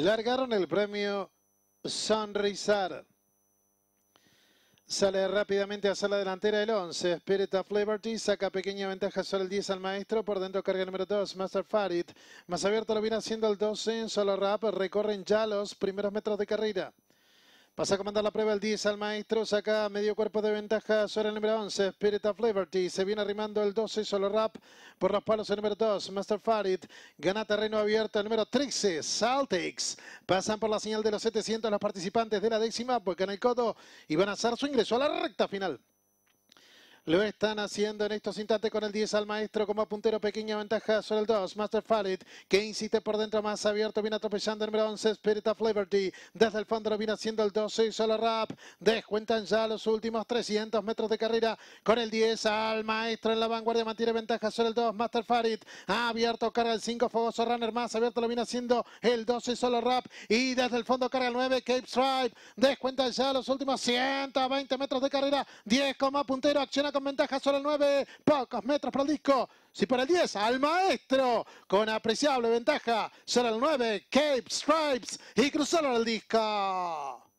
Largaron el premio Sunrisar. Sale rápidamente a la delantera el 11. Spirit of Liberty saca pequeña ventaja sobre el 10 al maestro. Por dentro carga el número 2, Master Farid. Más abierto lo viene haciendo el 12 en solo rap. Recorren ya los primeros metros de carrera. Pasa a comandar la prueba el 10 al maestro, saca medio cuerpo de ventaja sobre el número 11, Spirit of Liberty. Se viene arrimando el 12, solo rap por los palos el número 2, Master Farid. Gana terreno abierto el número 13, Saltex Pasan por la señal de los 700 los participantes de la décima, porque en el codo y van a hacer su ingreso a la recta final. Lo están haciendo en estos instantes con el 10 al maestro como puntero. Pequeña ventaja sobre el 2. Master Farid, que insiste por dentro más abierto. Viene atropellando el bronce. 11. Spirit of Liberty. Desde el fondo lo viene haciendo el 12. y solo rap. Descuentan ya los últimos 300 metros de carrera con el 10 al maestro en la vanguardia. Mantiene ventaja sobre el 2. Master Farid. Abierto. Carga el 5. Fogoso Runner más abierto. Lo viene haciendo el 12. y solo rap. Y desde el fondo carga el 9. Cape Stripe. Descuentan ya los últimos 120 metros de carrera. 10 como puntero. Acciona con ventaja solo el 9. Pocos metros para el disco. Si para el 10, al maestro. Con apreciable ventaja solo el 9. Cape Stripes. Y cruzaron el disco.